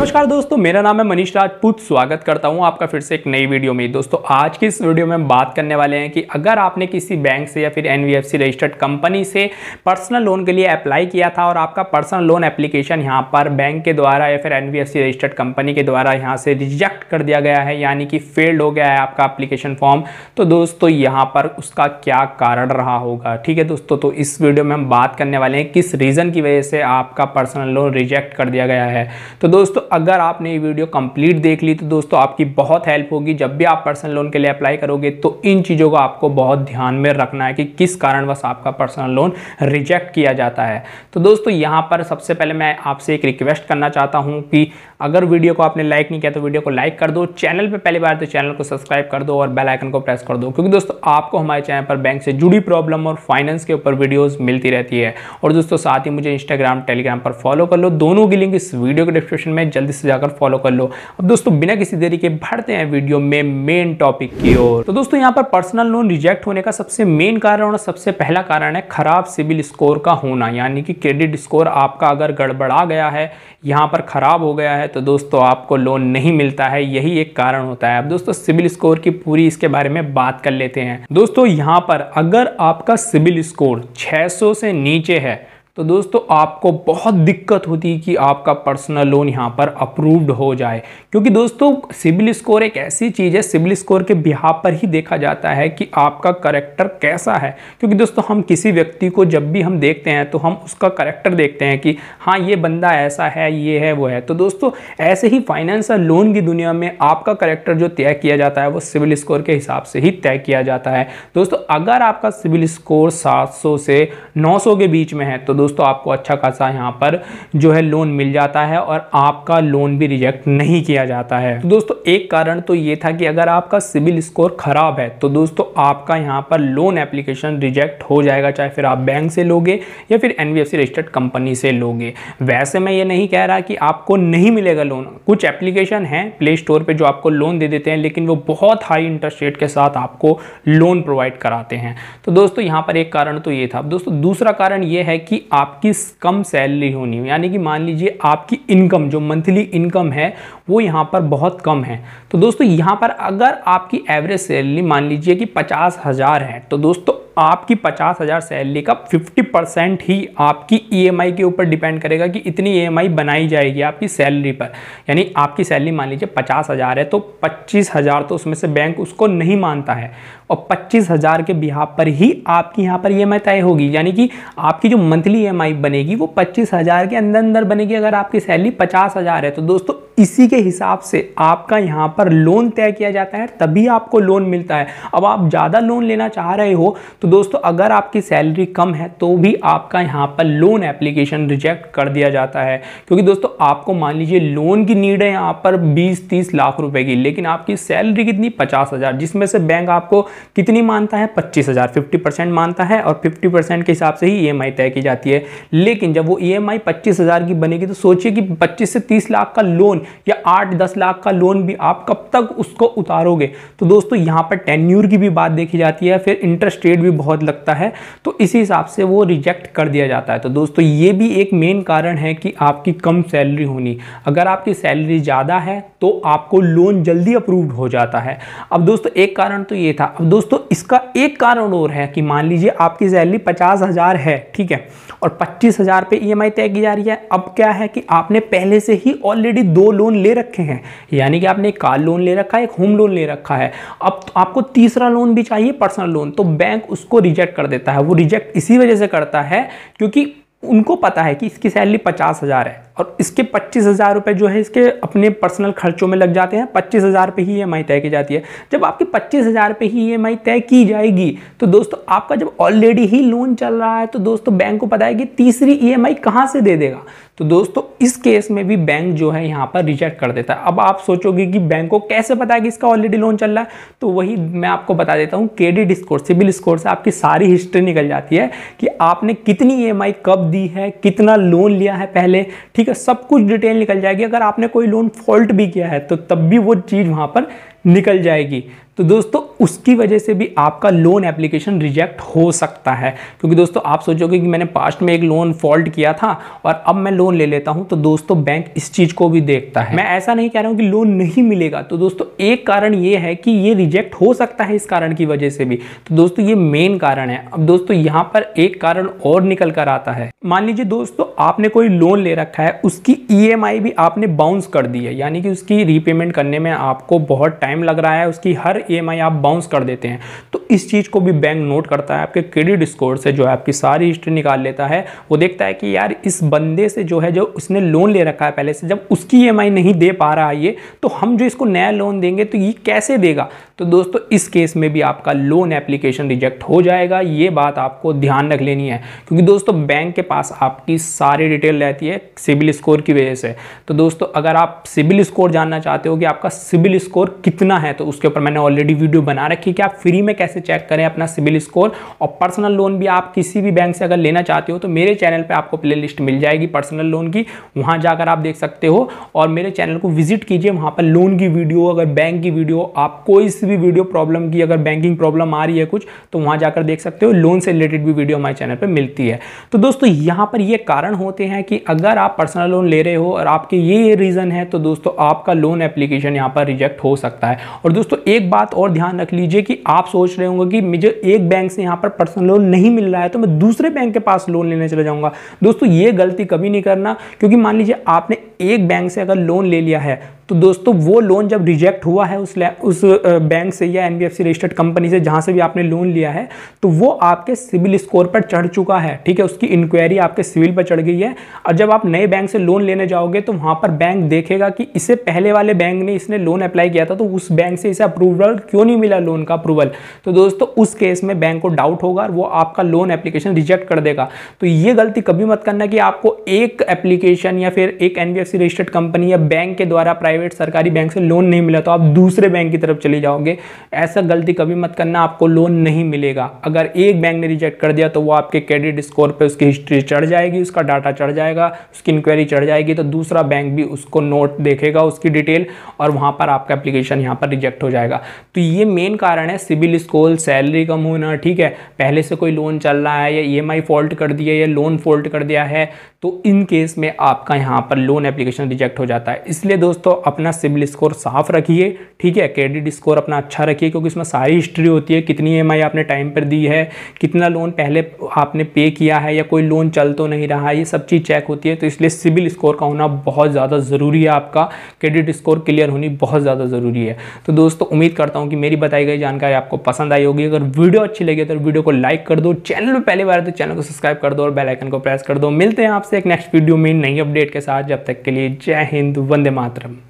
नमस्कार दोस्तों मेरा नाम है मनीष राजपूत स्वागत करता हूं आपका फिर से एक नई वीडियो में दोस्तों आज की इस वीडियो में हम बात करने वाले हैं कि अगर आपने किसी बैंक से या फिर एन रजिस्टर्ड कंपनी से पर्सनल लोन के लिए अप्लाई किया था और आपका पर्सनल लोन एप्लीकेशन यहां पर बैंक के द्वारा या फिर एन रजिस्टर्ड कंपनी के द्वारा यहाँ से रिजेक्ट कर दिया गया है यानी कि फेल्ड हो गया है आपका अप्लीकेशन फॉर्म तो दोस्तों यहाँ पर उसका क्या कारण रहा होगा ठीक है दोस्तों तो इस वीडियो में हम बात करने वाले हैं किस रीज़न की वजह से आपका पर्सनल लोन रिजेक्ट कर दिया गया है तो दोस्तों अगर आपने ये वीडियो कंप्लीट देख ली तो दोस्तों आपकी बहुत हेल्प होगी जब भी आप पर्सनल लोन के लिए अप्लाई करोगे तो इन चीज़ों को आपको बहुत ध्यान में रखना है कि किस कारणवश आपका पर्सनल लोन रिजेक्ट किया जाता है तो दोस्तों यहाँ पर सबसे पहले मैं आपसे एक रिक्वेस्ट करना चाहता हूँ कि अगर वीडियो को आपने लाइक नहीं किया तो वीडियो को लाइक कर दो चैनल पर पहली बार तो चैनल को सब्सक्राइब कर दो और बेलाइकन को प्रेस कर दो क्योंकि दोस्तों आपको हमारे चैनल पर बैंक से जुड़ी प्रॉब्लम और फाइनेंस के ऊपर वीडियोज़ मिलती रहती है और दोस्तों साथ ही मुझे इंस्टाग्राम टेलीग्राम पर फॉलो कर लो दोनों की लिंक इस वीडियो के डिस्क्रिप्शन में जल्दी से जाकर फॉलो कर लो अब दोस्तों बिना किसी देरी के बढ़ते हैं वीडियो में मेन टॉपिक की ओर तो दोस्तों यहाँ पर पर्सनल लोन रिजेक्ट होने का सबसे मेन कारण और सबसे पहला कारण है खराब सिविल स्कोर का होना यानी कि क्रेडिट स्कोर आपका अगर गड़बड़ा गया है यहाँ पर खराब हो गया है तो दोस्तों आपको लोन नहीं मिलता है यही एक कारण होता है अब दोस्तों सिविल स्कोर की पूरी इसके बारे में बात कर लेते हैं दोस्तों यहाँ पर अगर आपका सिविल स्कोर 600 से नीचे है तो दोस्तों आपको बहुत दिक्कत होती है कि आपका पर्सनल लोन यहाँ पर अप्रूव्ड हो जाए क्योंकि दोस्तों सिबिल स्कोर एक ऐसी चीज़ है सिबिल स्कोर के बिहार पर ही देखा जाता है कि आपका करेक्टर कैसा है क्योंकि दोस्तों हम किसी व्यक्ति को जब भी हम देखते हैं तो हम उसका करेक्टर देखते हैं कि हाँ ये बंदा ऐसा है ये है वो है तो दोस्तों ऐसे ही फाइनेंस और लोन की दुनिया में आपका करेक्टर जो तय किया जाता है वो सिविल स्कोर के हिसाब से ही तय किया जाता है दोस्तों अगर आपका सिविल स्कोर सात से नौ के बीच में है तो दोस्तों आपको अच्छा खासा यहाँ पर जो है लोन मिल जाता है और आपका लोन भी रिजेक्ट नहीं किया जाता है तो दोस्तों एक कारण तो ये था कि अगर आपका सिविल स्कोर खराब है तो दोस्तों आपका यहाँ पर लोन एप्लीकेशन रिजेक्ट हो जाएगा चाहे फिर आप बैंक से लोगे या फिर एन रजिस्टर्ड कंपनी से लोगे वैसे मैं ये नहीं कह रहा कि आपको नहीं मिलेगा लोन कुछ एप्लीकेशन है प्ले स्टोर पर जो आपको लोन दे देते हैं लेकिन वो बहुत हाई इंटरेस्ट रेट के साथ आपको लोन प्रोवाइड कराते हैं तो दोस्तों यहाँ पर एक कारण तो ये था दोस्तों दूसरा कारण ये है कि आपकी कम सैलरी होनी हो यानी कि मान लीजिए आपकी इनकम जो मंथली इनकम है वो यहाँ पर बहुत कम है तो दोस्तों यहाँ पर अगर आपकी एवरेज सैलरी मान लीजिए कि पचास हज़ार है तो दोस्तों आपकी पचास हज़ार सैलरी का फिफ्टी परसेंट ही आपकी ईएमआई e के ऊपर डिपेंड करेगा कि इतनी ईएमआई e बनाई जाएगी आपकी सैलरी पर यानी आपकी सैलरी मान लीजिए पचास हज़ार है तो पच्चीस हज़ार तो उसमें से बैंक उसको नहीं मानता है और पच्चीस हज़ार के बिहार पर ही आपकी यहाँ पर ई e तय होगी यानी कि आपकी जो मंथली ई बनेगी वो पच्चीस हज़ार के अंदर अंदर बनेगी अगर आपकी सैलरी पचास हज़ार है तो दोस्तों इसी के हिसाब से आपका यहाँ पर लोन तय किया जाता है तभी आपको लोन मिलता है अब आप ज़्यादा लोन लेना चाह रहे हो तो दोस्तों अगर आपकी सैलरी कम है तो भी आपका यहाँ पर लोन एप्लीकेशन रिजेक्ट कर दिया जाता है क्योंकि दोस्तों आपको मान लीजिए लोन की नीड है यहाँ पर बीस तीस लाख रुपए की लेकिन आपकी सैलरी कितनी पचास हज़ार जिसमें से बैंक आपको कितनी मानता है पच्चीस हज़ार फिफ्टी परसेंट मानता है और फिफ्टी परसेंट के हिसाब से ही ई e तय की जाती है लेकिन जब वो ई एम आई पच्चीस हज़ार की बनेगी तो सोचिए कि पच्चीस से तीस लाख का लोन या आठ दस लाख का लोन भी आप कब तक उसको उतारोगे तो दोस्तों यहाँ पर टेन्यूर की भी बात देखी जाती है फिर इंटरेस्ट रेट भी बहुत लगता है तो इसी हिसाब से वो रिजेक्ट कर दिया जाता है तो दोस्तों ये भी एक मेन कारण है कि आपकी कम सैलरी होनी अगर आपकी सैलरी ज़्यादा है तो आपको लोन जल्दी अप्रूव्ड हो जाता है अब दोस्तों एक कारण तो ये था अब दोस्तों इसका एक कारण और है कि मान लीजिए आपकी सैलरी पचास हज़ार है ठीक है और पच्चीस हज़ार पर ई e तय की जा रही है अब क्या है कि आपने पहले से ही ऑलरेडी दो लोन ले रखे हैं यानी कि आपने एक कार लोन ले रखा है एक होम लोन ले रखा है अब तो आपको तीसरा लोन भी चाहिए पर्सनल लोन तो बैंक उसको रिजेक्ट कर देता है वो रिजेक्ट इसी वजह से करता है क्योंकि उनको पता है कि इसकी सैलरी पचास हज़ार है और इसके पच्चीस हज़ार रुपये जो है इसके अपने पर्सनल खर्चों में लग जाते हैं पच्चीस हज़ार पर ही ई e तय की जाती है जब आपके पच्चीस हज़ार पर ही ई e तय की जाएगी तो दोस्तों आपका जब ऑलरेडी ही लोन चल रहा है तो दोस्तों बैंक को पता है कि तीसरी ई e एम से दे देगा तो दोस्तों इस केस में भी बैंक जो है यहां पर रिजेक्ट कर देता है अब आप सोचोगे कि बैंक को कैसे पता है कि इसका ऑलरेडी लोन चल रहा है तो वही मैं आपको बता देता हूँ क्रेडिट स्कोर सिविल स्कोर से आपकी सारी हिस्ट्री निकल जाती है कि आपने कितनी ई कब दी है कितना लोन लिया है पहले ठीक ठीक है सब कुछ डिटेल निकल जाएगी अगर आपने कोई लोन फॉल्ट भी किया है तो तब भी वो चीज़ वहाँ पर निकल जाएगी तो दोस्तों उसकी वजह से भी आपका लोन एप्लीकेशन रिजेक्ट हो सकता है क्योंकि दोस्तों आप सोचोगे कि मैंने पास्ट में एक लोन फॉल्ट किया था और अब मैं लोन ले लेता हूं तो दोस्तों बैंक इस चीज़ को भी देखता है मैं ऐसा नहीं कह रहा हूं कि लोन नहीं मिलेगा तो दोस्तों एक कारण ये है कि ये रिजेक्ट हो सकता है इस कारण की वजह से भी तो दोस्तों ये मेन कारण है अब दोस्तों यहाँ पर एक कारण और निकल कर आता है मान लीजिए दोस्तों आपने कोई लोन ले रखा है उसकी ईएमआई e भी आपने बाउंस कर दी है यानी कि उसकी रीपेमेंट करने में आपको बहुत टाइम लग रहा है उसकी हर ईएमआई e आप बाउंस कर देते हैं तो इस चीज़ को भी बैंक नोट करता है आपके क्रेडिट स्कोर से जो है आपकी सारी हिस्ट्री निकाल लेता है वो देखता है कि यार इस बंदे से जो है जो उसने लोन ले रखा है पहले से जब उसकी ई e नहीं दे पा रहा है ये तो हम जो इसको नया लोन देंगे तो ये कैसे देगा तो दोस्तों इस केस में भी आपका लोन एप्लीकेशन रिजेक्ट हो जाएगा ये बात आपको ध्यान रख लेनी है क्योंकि दोस्तों बैंक के पास आपकी सारी डिटेल रहती है सिबिल स्कोर की वजह से तो दोस्तों अगर आप सिबिल स्कोर जानना चाहते हो कि आपका सिबिल स्कोर कितना है तो उसके ऊपर मैंने ऑलरेडी वीडियो बना रखी कि आप फ्री में कैसे चेक करें अपना सिबिल स्कोर और पर्सनल लोन भी आप किसी भी बैंक से अगर लेना चाहते हो तो मेरे चैनल पर आपको प्ले लिस्ट मिल जाएगी पर्सनल लोन की वहाँ जाकर आप देख सकते हो और मेरे चैनल को विजिट कीजिए वहाँ पर लोन की वीडियो अगर बैंक की वीडियो आप कोई भी वीडियो प्रॉब्लम की अगर बैंकिंग प्रॉब्लम आ रही है कुछ तो वहां जाकर देख सकते हो लोन से रिलेटेड भी वीडियो हमारे चैनल पर मिलती है तो दोस्तों यहां पर ये कारण होते हैं कि अगर आप पर्सनल लोन ले रहे हो और आपके ये रीज़न है तो दोस्तों आपका लोन एप्लीकेशन यहां पर रिजेक्ट हो सकता है और दोस्तों एक बात और ध्यान रख लीजिए कि आप सोच रहे होंगे कि मुझे एक बैंक से यहां पर पर्सनल लोन नहीं मिल रहा है तो मैं दूसरे बैंक के पास लोन लेने चला जाऊंगा दोस्तों ये गलती कभी नहीं करना क्योंकि मान लीजिए आपने एक बैंक से अगर लोन ले लिया है तो दोस्तों वो लोन जब रिजेक्ट हुआ है उस उस बैंक से या एनबीएफसी रजिस्टर्ड कंपनी से जहां से भी आपने लोन लिया है तो वो आपके सिविल स्कोर पर चढ़ चुका है ठीक है उसकी इंक्वायरी आपके सिविल पर चढ़ गई है और जब आप नए बैंक से लोन लेने जाओगे तो वहां पर बैंक देखेगा कि इससे पहले वाले बैंक ने इसने लोन अप्लाई किया था तो उस बैंक से इसे अप्रूवल क्यों नहीं मिला लोन का अप्रूवल तो दोस्तों उस केस में बैंक को डाउट होगा और वो आपका लोन एप्लीकेशन रिजेक्ट कर देगा तो ये गलती कभी मत करना कि आपको एक एप्लीकेशन या फिर एक एनबीएफसी रजिस्टर्ड कंपनी या बैंक के द्वारा प्राइवेट प्राइवेट सरकारी बैंक से लोन नहीं मिला तो आप दूसरे बैंक की तरफ चले जाओगे ऐसा गलती कभी मत करना आपको लोन नहीं मिलेगा अगर एक बैंक ने रिजेक्ट कर दिया तो वो आपके क्रेडिट स्कोर पर उसकी हिस्ट्री चढ़ जाएगी उसका डाटा चढ़ जाएगा उसकी इंक्वायरी चढ़ जाएगी तो दूसरा बैंक भी उसको नोट देखेगा उसकी डिटेल और वहाँ पर आपका एप्लीकेशन यहाँ पर रिजेक्ट हो जाएगा तो ये मेन कारण है सिविल स्कोर सैलरी कम होना ठीक है पहले से कोई लोन चल रहा है या ई e फॉल्ट कर दिया या लोन फॉल्ट कर दिया है तो इन केस में आपका यहाँ पर लोन एप्लीकेशन रिजेक्ट हो जाता है इसलिए दोस्तों अपना सिविल स्कोर साफ रखिए ठीक है क्रेडिट स्कोर अपना अच्छा रखिए क्योंकि इसमें सारी हिस्ट्री होती है कितनी ई e आपने टाइम पर दी है कितना लोन पहले आपने पे किया है या कोई लोन चल तो नहीं रहा है ये सब चीज़ चेक होती है तो इसलिए सिविल स्कोर का होना बहुत ज़्यादा ज़रूरी है आपका क्रेडिट स्कोर क्लियर होनी बहुत ज़्यादा ज़रूरी है तो दोस्तों उम्मीद करता हूँ कि मेरी बताई गई जानकारी आपको पसंद आई होगी अगर वीडियो अच्छी लगी तो वीडियो को लाइक कर दो चैनल में पहली बार तो चैनल को सब्सक्राइब कर दो और बेलाइकन को प्रेस कर दो मिलते हैं आपसे एक नेक्स्ट वीडियो में नई अपडेट के साथ जब तक के लिए जय हिंद वंदे मातरम